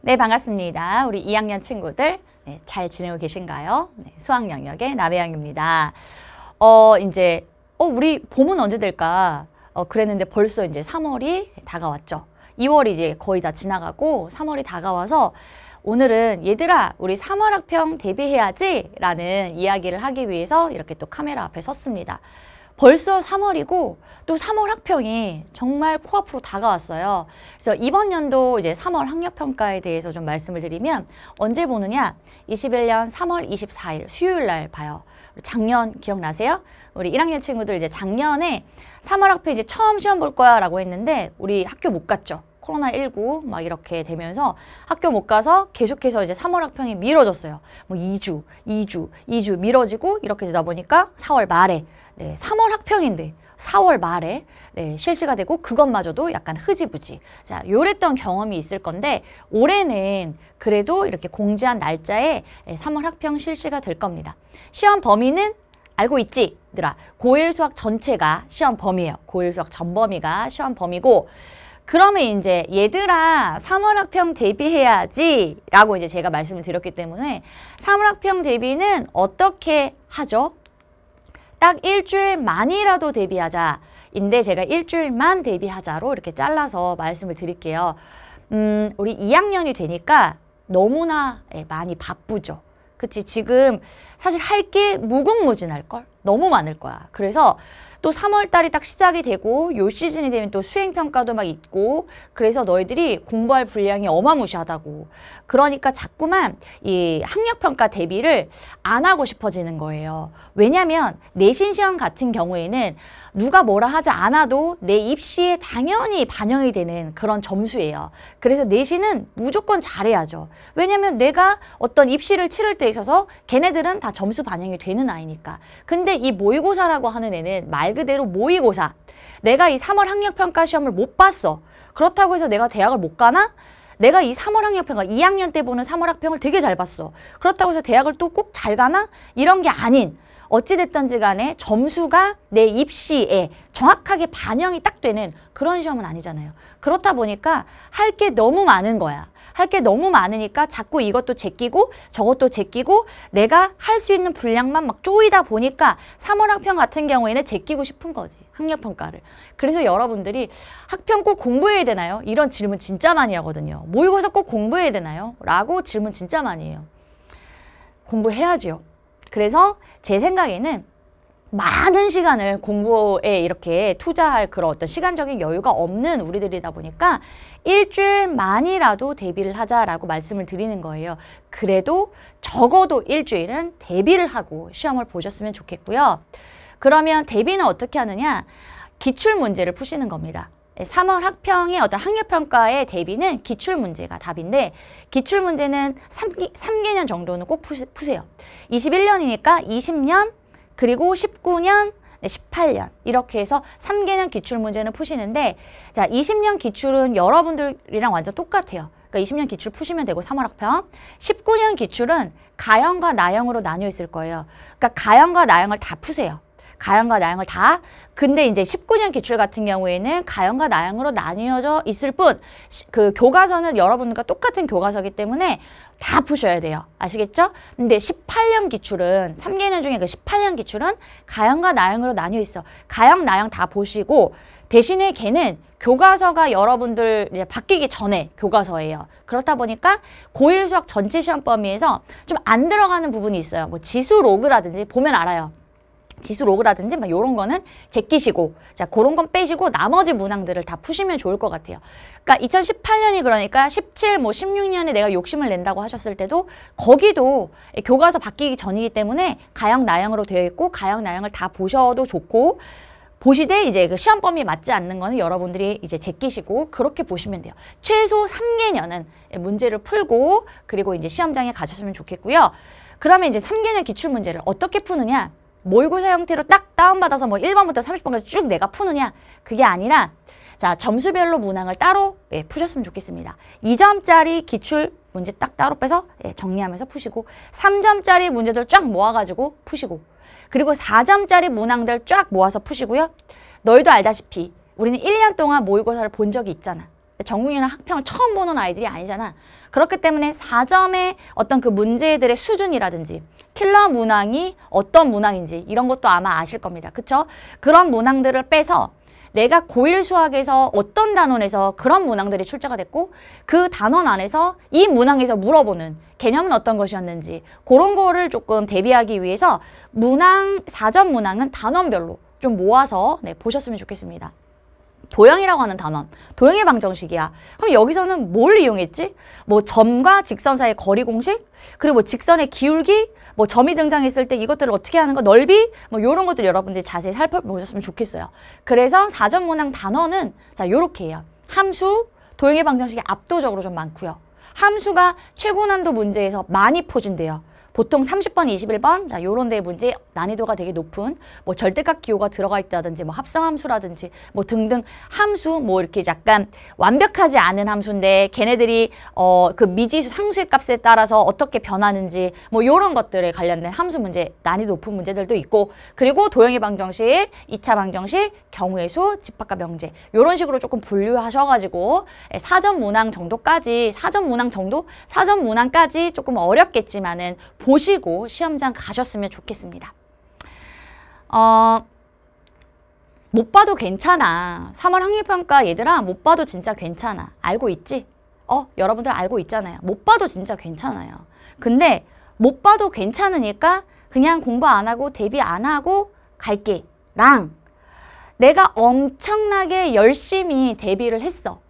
네, 반갑습니다. 우리 2학년 친구들 네, 잘 지내고 계신가요? 네, 수학 영역의 나배양입니다. 어, 이제 어, 우리 봄은 언제 될까? 어, 그랬는데 벌써 이제 3월이 다가왔죠. 2월이 이제 거의 다 지나가고 3월이 다가와서 오늘은 얘들아 우리 3월 학평 대비해야지 라는 이야기를 하기 위해서 이렇게 또 카메라 앞에 섰습니다. 벌써 3월이고 또 3월 학평이 정말 코앞으로 다가왔어요. 그래서 이번 연도 이제 3월 학력 평가에 대해서 좀 말씀을 드리면 언제 보느냐? 21년 3월 24일 수요일 날 봐요. 작년 기억나세요? 우리 1학년 친구들 이제 작년에 3월 학평 이제 처음 시험 볼 거야라고 했는데 우리 학교 못 갔죠. 코로나19 막 이렇게 되면서 학교 못 가서 계속해서 이제 3월 학평이 미뤄졌어요. 뭐 2주, 2주, 2주 미뤄지고 이렇게 되다 보니까 4월 말에 네, 3월 학평인데 4월 말에 네, 실시가 되고 그것마저도 약간 흐지부지 자 요랬던 경험이 있을 건데 올해는 그래도 이렇게 공지한 날짜에 3월 학평 실시가 될 겁니다. 시험 범위는 알고 있지? 들아 고1 수학 전체가 시험 범위예요. 고1 수학 전범위가 시험 범위고 그러면 이제 얘들아 3월학평 대비해야지 라고 이제 제가 말씀을 드렸기 때문에 3월학평 대비는 어떻게 하죠? 딱 일주일만이라도 대비하자 인데 제가 일주일만 대비하자로 이렇게 잘라서 말씀을 드릴게요. 음, 우리 2학년이 되니까 너무나 예, 많이 바쁘죠. 그치 지금 사실 할 게 무궁무진할걸 너무 많을 거야 그래서 또 3월 달이 딱 시작이 되고 요 시즌이 되면 또 수행 평가도 막 있고 그래서 너희들이 공부할 분량이 어마무시하다고. 그러니까 자꾸만 이 학력 평가 대비를 안 하고 싶어지는 거예요. 왜냐면 내신 시험 같은 경우에는 누가 뭐라 하지 않아도 내 입시에 당연히 반영이 되는 그런 점수예요. 그래서 내신은 무조건 잘해야죠. 왜냐면 내가 어떤 입시를 치를 때 있어서 걔네들은 다 점수 반영이 되는 아이니까. 근데 이 모의고사라고 하는 애는 말말 그대로 모의고사. 내가 이 3월 학력평가 시험을 못 봤어. 그렇다고 해서 내가 대학을 못 가나? 내가 이 3월 학력평가, 2학년 때 보는 3월 학평을 되게 잘 봤어. 그렇다고 해서 대학을 또 꼭 잘 가나? 이런 게 아닌 어찌됐든지 간에 점수가 내 입시에 정확하게 반영이 딱 되는 그런 시험은 아니잖아요. 그렇다 보니까 할 게 너무 많은 거야. 할게 너무 많으니까 자꾸 이것도 제끼고 저것도 제끼고 내가 할 수 있는 분량만 막 쪼이다 보니까 3월 학평 같은 경우에는 제끼고 싶은 거지. 학력 평가를. 그래서 여러분들이 학평 꼭 공부해야 되나요? 이런 질문 진짜 많이 하거든요. 모의고사 꼭 공부해야 되나요? 라고 질문 진짜 많이 해요. 공부해야지요. 그래서 제 생각에는 많은 시간을 공부에 이렇게 투자할 그런 어떤 시간적인 여유가 없는 우리들이다 보니까 일주일만이라도 대비를 하자라고 말씀을 드리는 거예요. 그래도 적어도 일주일은 대비를 하고 시험을 보셨으면 좋겠고요. 그러면 대비는 어떻게 하느냐? 기출 문제를 푸시는 겁니다. 3월 학평의 어떤 학력평가의 대비는 기출문제가 답인데 기출문제는 3기, 3개년 정도는 꼭 푸시, 푸세요. 21년이니까 20년 그리고 19년 18년 이렇게 해서 3개년 기출문제는 푸시는데 자 20년 기출은 여러분들이랑 완전 똑같아요. 그러니까 20년 기출 푸시면 되고 3월학평 19년 기출은 가형과 나형으로 나뉘어 있을 거예요. 그러니까 가형과 나형을 다 푸세요. 가형과나형을다 근데 이제 19년 기출 같은 경우에는 가형과나형으로 나뉘어져 있을 뿐 그 교과서는 여러분과 똑같은 교과서기 때문에 다 푸셔야 돼요. 아시겠죠? 근데 18년 기출은 3개년 중에 그 18년 기출은 가형과나형으로 나뉘어 있어. 가형나형다 보시고 대신에 걔는 교과서가 여러분들 이제 바뀌기 전에 교과서예요. 그렇다 보니까 고1 수학 전체 시험 범위에서 좀 안 들어가는 부분이 있어요. 뭐 지수 로그라든지 보면 알아요. 지수 로그라든지 막 이런 거는 제끼시고 자 그런 건 빼시고 나머지 문항들을 다 푸시면 좋을 것 같아요. 그러니까 2018년이 그러니까 17, 뭐 16년에 내가 욕심을 낸다고 하셨을 때도 거기도 교과서 바뀌기 전이기 때문에 가형 나형으로 되어 있고 가형 나형을 다 보셔도 좋고 보시되 이제 그 시험 범위 맞지 않는 거는 여러분들이 이제 제끼시고 그렇게 보시면 돼요. 최소 3개년은 문제를 풀고 그리고 이제 시험장에 가셨으면 좋겠고요. 그러면 이제 3개년 기출 문제를 어떻게 푸느냐? 모의고사 형태로 딱 다운받아서 뭐 1번부터 30번까지 쭉 내가 푸느냐 그게 아니라 자 점수별로 문항을 따로 예, 푸셨으면 좋겠습니다. 2점짜리 기출 문제 딱 따로 빼서 예, 정리하면서 푸시고 3점짜리 문제들 쫙 모아가지고 푸시고 그리고 4점짜리 문항들 쫙 모아서 푸시고요. 너희도 알다시피 우리는 1년 동안 모의고사를 본 적이 있잖아. 전공이나 학평을 처음 보는 아이들이 아니잖아. 그렇기 때문에 4점의 어떤 그 문제들의 수준이라든지 킬러 문항이 어떤 문항인지 이런 것도 아마 아실 겁니다. 그렇죠? 그런 문항들을 빼서 내가 고일 수학에서 어떤 단원에서 그런 문항들이 출제가 됐고 그 단원 안에서 이 문항에서 물어보는 개념은 어떤 것이었는지 그런 거를 조금 대비하기 위해서 문항, 사점 문항은 단원별로 좀 모아서 네, 보셨으면 좋겠습니다. 도형이라고 하는 단원, 도형의 방정식이야. 그럼 여기서는 뭘 이용했지? 뭐 점과 직선 사이의 거리 공식, 그리고 뭐 직선의 기울기, 뭐 점이 등장했을 때 이것들을 어떻게 하는 거, 넓이, 뭐 이런 것들 여러분들이 자세히 살펴보셨으면 좋겠어요. 그래서 사전 문항 단원은자 요렇게 해요. 함수, 도형의 방정식이 압도적으로 좀 많고요. 함수가 최고난도 문제에서 많이 포진돼요. 보통 30번, 21번 자 요런 데 문제 난이도가 되게 높은 뭐 절대값 기호가 들어가 있다든지 뭐 합성함수라든지 뭐 등등 함수 뭐 이렇게 약간 완벽하지 않은 함수인데 걔네들이 어 그 미지수 상수의 값에 따라서 어떻게 변하는지 뭐 요런 것들에 관련된 함수 문제 난이도 높은 문제들도 있고 그리고 도형의 방정식, 이차 방정식, 경우의 수, 집합과 명제 요런 식으로 조금 분류하셔가지고 예, 사전 문항 정도까지 사전 문항 정도 사전 문항까지 조금 어렵겠지만은 보시고 시험장 가셨으면 좋겠습니다. 어, 못 봐도 괜찮아. 3월 학력평가 얘들아 못 봐도 진짜 괜찮아. 알고 있지? 어? 여러분들 알고 있잖아요. 못 봐도 진짜 괜찮아요. 근데 못 봐도 괜찮으니까 그냥 공부 안 하고 대비 안 하고 갈게. 랑 내가 엄청나게 열심히 대비를 했어.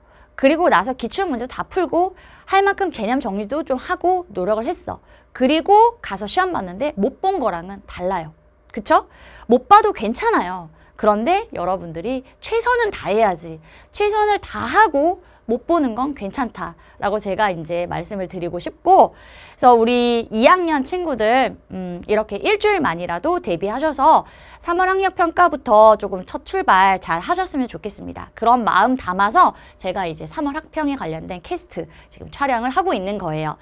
그리고 나서 기출문제 다 풀고 할 만큼 개념 정리도 좀 하고 노력을 했어. 그리고 가서 시험 봤는데 못 본 거랑은 달라요. 그쵸? 못 봐도 괜찮아요. 그런데 여러분들이 최선은 다해야지. 최선을 다하고 못 보는 건 괜찮다라고 제가 이제 말씀을 드리고 싶고 그래서 우리 2학년 친구들 음, 이렇게 일주일만이라도 대비하셔서 3월 학력 평가부터 조금 첫 출발 잘 하셨으면 좋겠습니다. 그런 마음 담아서 제가 이제 3월 학평에 관련된 캐스트 지금 촬영을 하고 있는 거예요.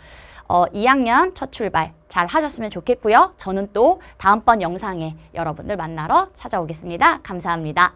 어, 2학년 첫 출발 잘 하셨으면 좋겠고요. 저는 또 다음번 영상에 여러분들 만나러 찾아오겠습니다. 감사합니다.